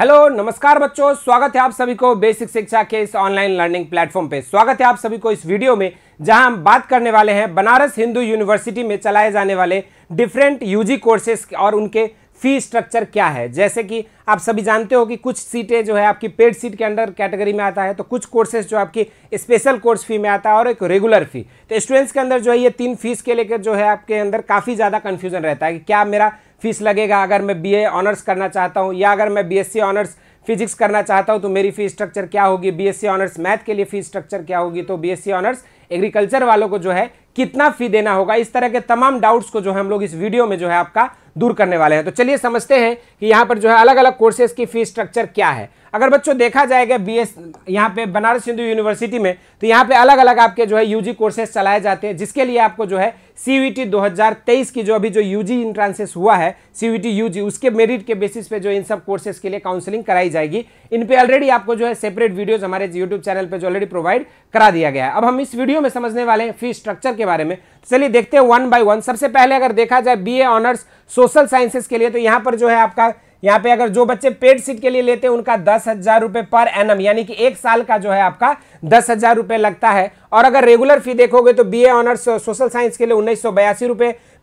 hello नमस्कार बच्चों स्वागत है आप सभी को बेसिक शिक्षा के इस ऑनलाइन लर्निंग प्लेटफॉर्म पे स्वागत है आप सभी को इस वीडियो में जहां हम बात करने वाले हैं बनारस हिंदू यूनिवर्सिटी में चलाए जाने वाले डिफरेंट यूजी कोर्सेज और उनके फी स्ट्रक्चर क्या है जैसे कि आप सभी जानते हो कि कुछ सीटें जो है आपकी पेड सीट के अंडर कैटेगरी में आता है तो कुछ कोर्सेज जो आपकी स्पेशल कोर्स फी में आता है और एक रेगुलर फी तो स्टूडेंट्स के अंदर जो है ये तीन फीस के लेकर जो है आपके अंदर काफ़ी ज़्यादा कन्फ्यूजन रहता है कि क्या मेरा फीस लगेगा अगर मैं बीए ऑनर्स करना चाहता हूँ या अगर मैं बीएससी ऑनर्स फिजिक्स करना चाहता हूँ तो मेरी फीस स्ट्रक्चर क्या होगी बीएससी ऑनर्स मैथ के लिए फीस स्ट्रक्चर क्या होगी तो बीएससी ऑनर्स एग्रीकल्चर वालों को जो है कितना फी देना होगा इस तरह के तमाम डाउट्स को जो है हम लोग इस वीडियो में जो है आपका दूर करने वाले हैं तो चलिए समझते हैं कि यहाँ पर जो है अलग अलग कोर्सेज की फीस स्ट्रक्चर क्या है अगर बच्चों देखा जाएगा बी एस यहाँ पे बनारस हिंदू यूनिवर्सिटी में तो यहाँ पे अलग अलग आपके जो है यूजी कोर्सेज चलाए जाते हैं जिसके लिए आपको जो है सीवीटी 2023 की जो अभी जो यूजी इंट्रांसेस हुआ है सीवीटी यूजी उसके मेरिट के बेसिस पे जो इन सब कोर्सेज के लिए काउंसलिंग कराई जाएगी इन पे ऑलरेडी आपको जो है सेपरेट वीडियोस हमारे यूट्यूब चैनल पे जो ऑलरेडी प्रोवाइड करा दिया गया है अब हम इस वीडियो में समझने वाले हैं फीस स्ट्रक्चर के बारे में चलिए देखते हैं वन बाय वन सबसे पहले अगर देखा जाए बी ऑनर्स सोशल साइंसेस के लिए तो यहाँ पर जो है आपका यहाँ पे अगर जो बच्चे पेड सीट के लिए लेते हैं उनका दस हजार रुपए पर एन यानी कि एक साल का जो है आपका दस हजार रुपए लगता है और अगर रेगुलर फी देखोगे तो B A honours social science के लिए उन्नीस सौ बयासी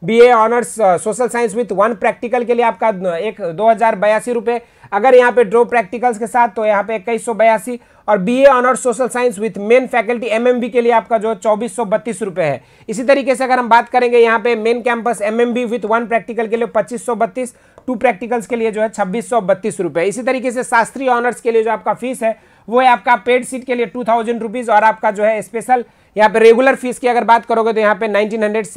B A honours social science with one practical के लिए आपका uh, एक दो हज़ार बयासी रुपए अगर यहाँ पे ड्रो प्रैक्टिकल्स के साथ तो यहाँ पे इक्कीस सौ बयासी और B honours social science with main faculty M M B के लिए आपका जो चौबीस सौ बत्तीस रुपए है इसी तरीके से अगर हम बात करेंगे यहाँ पे main campus M M B with one practical के लिए पच्चीस सौ बत्तीस टू प्रैक्टिकल्स के लिए जो है छब्बीस सौ बत्तीस इसी तरीके से शास्त्रीय ऑनर्स के लिए जो आपका फीस है वो है आपका पेड सीट के लिए टू थाउजेंड रुपीज़ और आपका जो है स्पेशल यहाँ पे रेगुलर फीस की अगर बात करोगे तो यहाँ पे नाइनटीन हंड्रेड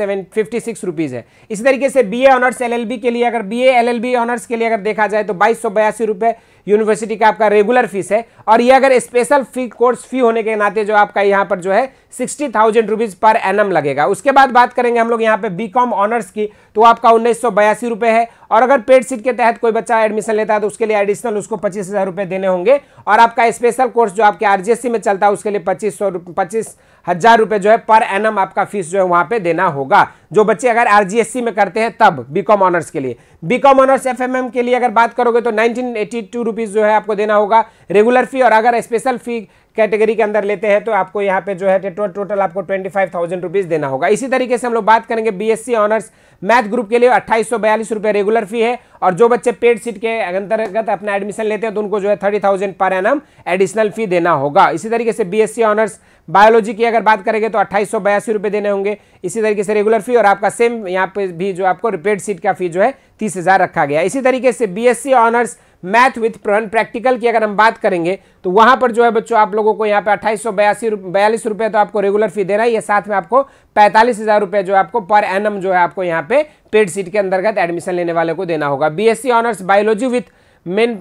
है इसी तरीके से बी ऑनर्स एल के लिए अगर बी एलएलबी ऑनर्स के लिए अगर देखा जाए तो बाईस रुपए यूनिवर्सिटी का आपका रेगुलर फीस है और ये अगर स्पेशल फी कोर्स फी होने के नाते जो आपका यहाँ पर जो है sixty thousand rupees per annum लगेगा उसके बाद बात करेंगे हम लोग यहाँ पे बी कॉम ऑनर्स की तो आपका उन्नीस सौ बयासी रुपये है और अगर पेड सीट के तहत कोई बच्चा एडमिशन लेता है तो उसके लिए एडिशनल उसको पच्चीस हज़ार रुपये देने होंगे और आपका स्पेशल कोर्स जो आपके आरजीएससी में चलता है उसके लिए पच्चीस सौ पच्चीस हजार रुपए जो है पर एन आपका फीस जो है वहां पे देना होगा जो बच्चे अगर आरजीएससी में करते हैं तब बीकॉम ऑनर्स के लिए बीकॉम ऑनर्स एफएमएम के लिए अगर बात करोगे तो नाइनटीन एटी जो है आपको देना होगा रेगुलर फी और अगर स्पेशल फी कैटेगरी के अंदर लेते हैं तो आपको यहाँ पे जो है टोटल टो, टो, आपको ट्वेंटी फाइव थाउजेंड रुपीज़ देना होगा इसी तरीके से हम लोग बात करेंगे बीएससी ऑनर्स मैथ ग्रुप के लिए अट्ठाईस सौ बयालीस रुपये रेगुलर फी है और जो बच्चे पेड सीट के अंतर्गत अपना एडमिशन लेते हैं तो उनको जो है थर्टी थाउजेंड पर एन एडिशनल फी देना होगा इसी तरीके से बीएससी ऑनर्स बायोलॉजी की अगर बात करेंगे तो अट्ठाईस रुपए बयासी देने होंगे इसी तरीके से रेगुलर फी और आपका सेम यहाँ पे भी जो आपको रिपेड सीट का फी जो है तीस हज़ार रखा गया इसी तरीके से BSc honours math with practical की अगर हम बात करेंगे तो वहां पर जो है बच्चों आप लोगों को यहाँ पे अट्ठाईस रुपए बयासी बयालीस तो आपको रेगुलर फी देना है ये साथ में आपको पैंतालीस हज़ार रुपये जो आपको पर एन जो है आपको यहाँ पे पेड सीट के अंतर्गत एडमिशन लेने वाले को देना होगा C honours biology with main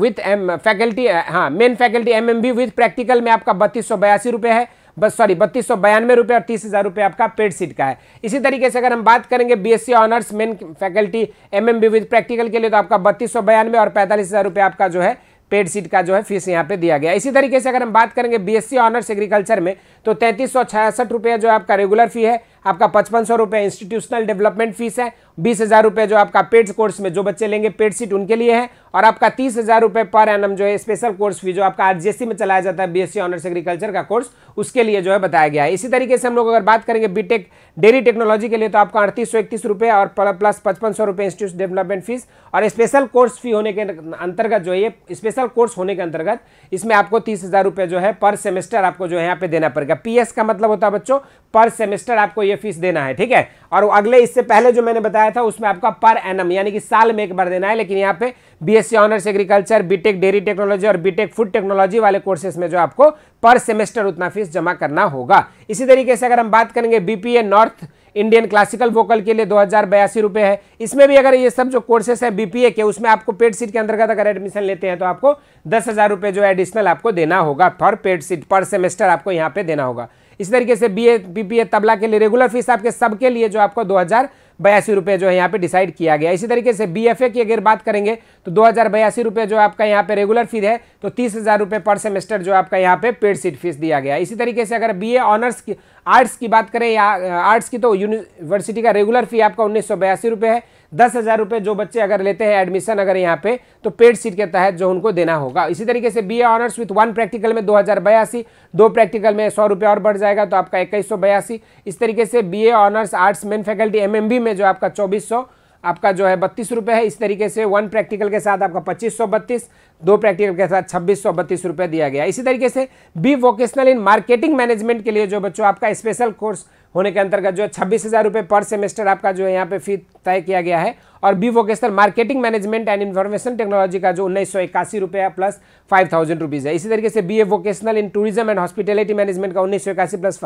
with M faculty हाँ main faculty M M B with practical में आपका बत्तीस सौ बयासी रुपये है बस सॉरी बत्तीस सौ बयानवे रुपये और तीस हज़ार रुपये आपका पेड सीट का है इसी तरीके से अगर हम बात करेंगे BSc honours main faculty MMB with practical के लिए तो आपका बत्तीस सौ बयानवे और पैंतालीस हज़ार रुपये आपका जो है पेड सीट का जो है फीस यहाँ पे दिया गया इसी तरीके से अगर हम बात करेंगे सी ऑनर्स एग्रीकल्चर में तो तैंतीस सौ छियासठ रुपये जो आपका रेगुलर फी है आपका पचपन सौ रुपये इंस्टीट्यूशनल डेवलपमेंट फीस है बीस हज़ार रुपये जो आपका पेड कोर्स में जो बच्चे लेंगे पेड सीट उनके लिए है और आपका तीस हज़ार रुपये पर एनम जो है स्पेशल कोर्स फी जो आपका आरजीएससी में चलाया जाता है बीएससी ऑनर्स एग्रीकल्चर का कोर्स उसके लिए जो है बताया गया है इसी तरीके से हम लोग अगर बात करेंगे बीटेक डेयरी टेक्नोलॉजी के लिए तो आपका अड़तीस सौ इकतीस रुपये और प्लस पचपन सौ रुपये इंस्टीट्यूट डेवलपमेंट फीस और स्पेशल कोर्स फी होने के अंतर्गत जो है ये स्पेशल कोर्स होने के अंतर्गत इसमें आपको तीस हज़ार रुपये जो है पर सेमेस्टर आपको जो है यहाँ पे देना पड़ेगा पी का मतलब होता है बच्चों पर सेमेस्टर आपको ये फीस देना है ठीक है और अगले इससे पहले जो मैंने बताया था उसमें आपका पर एनम यानी कि साल में एक बार देना है लेकिन यहाँ पे BSc honours agriculture BTech dairy technology और बीटेक फूड टेक्नोलॉजी वाले कोर्सेज में जो आपको पर सेमेस्टर उतना फीस जमा करना होगा इसी तरीके से अगर हम बात करेंगे BPA North Indian classical vocal के लिए दो हज़ार बयासी है इसमें भी अगर ये सब जो कोर्सेस है बीपीए के उसमें आपको पेड सीट के अंतर्गत अगर एडमिशन लेते हैं तो आपको दस हज़ार रुपए जो एडिशनल आपको देना होगा पर पेड सीट पर सेमेस्टर आपको यहाँ पे देना होगा इसी तरीके से B A P P A tabla के लिए रेगुलर फीस आपके सबके लिए जो आपको दो हज़ार बयासी रुपये जो है यहाँ पे डिसाइड किया गया इसी तरीके से बी एफ ए की अगर बात करेंगे तो दो हज़ार बयासी रुपये जो आपका यहाँ पे रेगुलर फीस है तो तीस हज़ार रुपये पर सेमेस्टर जो आपका यहाँ पे पेड सीट फीस दिया गया इसी तरीके से अगर बी ए ऑनर्स की आर्ट्स की बात करें या आर्ट्स की तो यूनिवर्सिटी का रेगुलर फी आपका उन्नीस सौ बयासी रुपये है दस हज़ार रुपये जो बच्चे अगर लेते हैं एडमिशन अगर यहाँ पे तो पेड सीट के तहत जो उनको देना होगा इसी तरीके से B honours with one practical में दो हज़ार बयासी दो प्रैक्टिकल में सौ रुपये और बढ़ जाएगा तो आपका इक्कीस सौ बयासी इस तरीके से B honours arts main faculty M में जो आपका चौबीस सौ आपका जो है बत्तीस रुपये है इस तरीके से वन प्रैक्टिकल के साथ आपका पच्चीस सौ बत्तीस दो प्रैक्टिकल के साथ छब्बीस सौ बत्तीस रुपये दिया गया इसी तरीके से B vocational in marketing management के लिए जो बच्चों आपका स्पेशल कोर्स होने के अंतर्गत जो है छब्बीस हज़ार रुपये पर सेमेस्टर आपका जो है यहाँ पे फी तय किया गया है और B vocational marketing management and information technology का जो उन्नीस सौ इक्यासी रुपये प्लस फाइव थाउजेंड रुपीज़ है इसी तरीके से B A vocational in tourism and hospitality management का उन्नीस सौ इक्यासी प्लस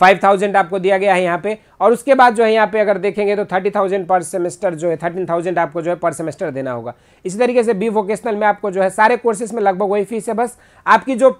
फाइव थाउजेंड आपको दिया गया है यहाँ पे और उसके बाद जो है यहाँ पे अगर देखेंगे तो थर्टी थाउजेंड पर सेमेस्टर जो है थर्टीन थाउजेंड आपको जो है पर सेमेस्टर देना होगा इसी तरीके से बी वोकेशनल में आपको जो है सारे कोर्सेज में लगभग वही फीस है बस आपकी जो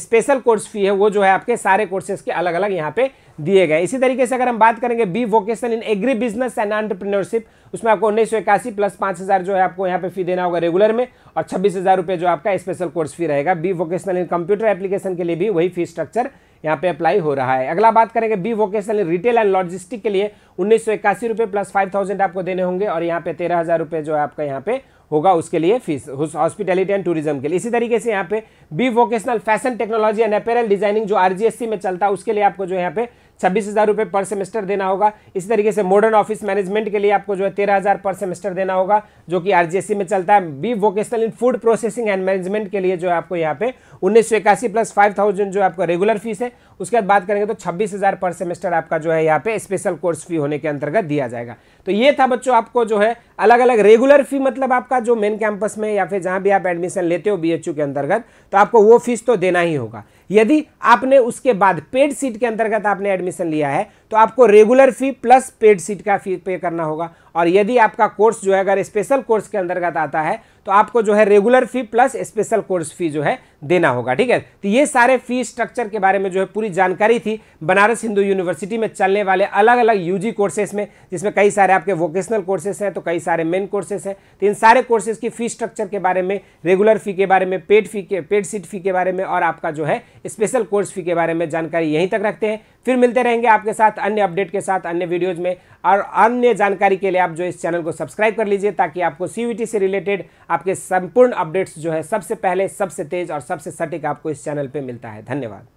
स्पेशल कोर्स फी है वो जो है आपके सारे कोर्सेज के अलग अलग यहाँ पे दिए गए इसी तरीके से अगर हम बात करेंगे B vocation in agri business and entrepreneurship उसमें आपको उन्नीस सौ इक्यासी प्लस पाँच हज़ार जो है आपको यहाँ पे फी देना होगा रेगुलर में और छब्बीस हज़ार रुपये जो आपका स्पेशल कोर्स फी रहेगा B vocational in computer application के लिए भी वही फी स्ट्रक्चर यहाँ पे अप्लाई हो रहा है अगला बात करेंगे B vocational in retail and logistic के लिए उन्नीस सौ इक्यासी रुपये प्लस फाइव थाउजेंड आपको देने होंगे और यहाँ पे तेरह हज़ार रुपये जो है आपका यहाँ पे होगा उसके लिए फीस हॉस्पिटैलिटी एंड टूरिज्म के लिए इसी तरीके से यहाँ पे B vocational fashion technology and apparel designing जो आरजीएससी में चलता है उसके लिए आपको जो यहाँ पे छब्बीस हज़ार रुपये पर सेमेस्टर देना होगा इसी तरीके से मॉडर्न ऑफिस मैनेजमेंट के लिए आपको जो है तेरह हज़ार पर सेमेस्टर देना होगा जो कि आरजीएससी में चलता है B vocational in food processing and management के लिए जो है आपको यहाँ पे उन्नीस प्लस फाइव जो आपका रेगुलर फीस है उसके बाद बात करेंगे तो छब्बीस हज़ार पर सेमेस्टर आपका जो है यहाँ पे स्पेशल कोर्स फी होने के अंतर्गत दिया जाएगा तो ये था बच्चों आपको जो है अलग अलग रेगुलर फी मतलब आपका जो मेन कैंपस में या फिर जहाँ भी आप एडमिशन लेते हो बी के अंतर्गत तो आपको वो फीस तो देना ही होगा यदि आपने उसके बाद पेड सीट के अंतर्गत आपने एडमिशन लिया है तो आपको regular fee plus paid seat का फी पे करना होगा और यदि आपका कोर्स जो है अगर स्पेशल कोर्स के अंतर्गत आता है तो आपको जो है regular fee plus special course fee जो है देना होगा ठीक है तो ये सारे फी स्ट्रक्चर के बारे में जो है पूरी पूरी जानकारी थी बनारस हिंदू यूनिवर्सिटी में चलने वाले अलग अलग यूजी कोर्सेज में जिसमें कई सारे आपके वोकेशनल कोर्सेस हैं तो कई सारे मेन कोर्सेस हैं तो इन सारे कोर्सेज की फीस स्ट्रक्चर के बारे में रेगुलर फ़ी के बारे में पेड फी के पेड सीट फ़ी के बारे में और आपका जो है स्पेशल कोर्स फी के बारे में जानकारी यहीं तक रखते हैं फिर मिलते रहेंगे आपके साथ अन्य अपडेट के साथ अन्य वीडियोज़ में और अन्य जानकारी के लिए आप जो इस चैनल को सब्सक्राइब कर लीजिए ताकि आपको सी से रिलेटेड आपके संपूर्ण अपडेट्स जो है सबसे पहले सबसे तेज़ और सबसे सटीक आपको इस चैनल पर मिलता है धन्यवाद